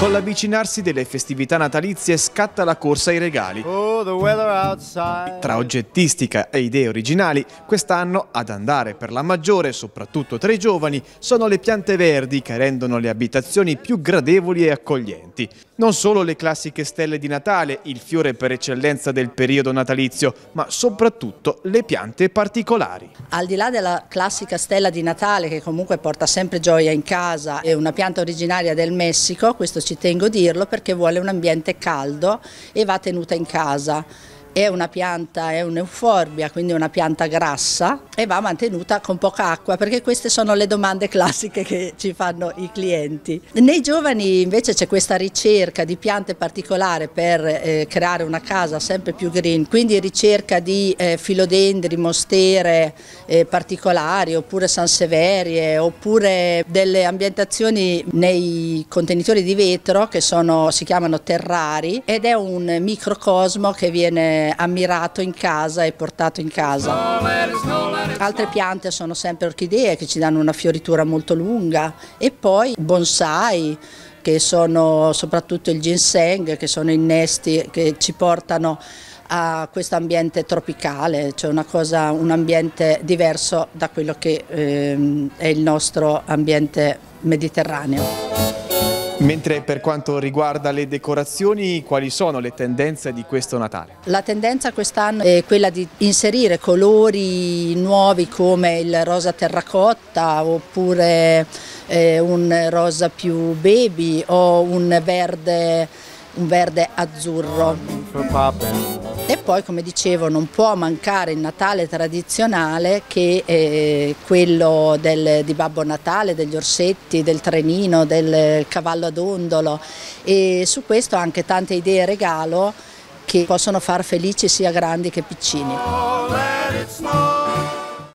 Con l'avvicinarsi delle festività natalizie scatta la corsa ai regali. Oh, tra oggettistica e idee originali, quest'anno ad andare per la maggiore, soprattutto tra i giovani, sono le piante verdi che rendono le abitazioni più gradevoli e accoglienti. Non solo le classiche stelle di Natale, il fiore per eccellenza del periodo natalizio, ma soprattutto le piante particolari. Al di là della classica stella di Natale che comunque porta sempre gioia in casa, è una pianta originaria del Messico, questo ci ci tengo a dirlo, perché vuole un ambiente caldo e va tenuta in casa. È una pianta, è un'euforbia, quindi è una pianta grassa e va mantenuta con poca acqua perché queste sono le domande classiche che ci fanno i clienti. Nei giovani invece c'è questa ricerca di piante particolari per eh, creare una casa sempre più green, quindi ricerca di eh, filodendri, mostere eh, particolari oppure sanseverie oppure delle ambientazioni nei contenitori di vetro che sono, si chiamano terrari ed è un microcosmo che viene ammirato in casa e portato in casa. Altre piante sono sempre orchidee che ci danno una fioritura molto lunga e poi bonsai che sono soprattutto il ginseng, che sono innesti che ci portano a questo ambiente tropicale, cioè cosa, un ambiente diverso da quello che ehm, è il nostro ambiente mediterraneo. Mentre per quanto riguarda le decorazioni, quali sono le tendenze di questo Natale? La tendenza quest'anno è quella di inserire colori nuovi come il rosa terracotta oppure eh, un rosa più baby o un verde, un verde azzurro. E poi come dicevo non può mancare il Natale tradizionale che è eh, quello del, di Babbo Natale, degli orsetti, del trenino, del cavallo ad ondolo e su questo anche tante idee regalo che possono far felici sia grandi che piccini.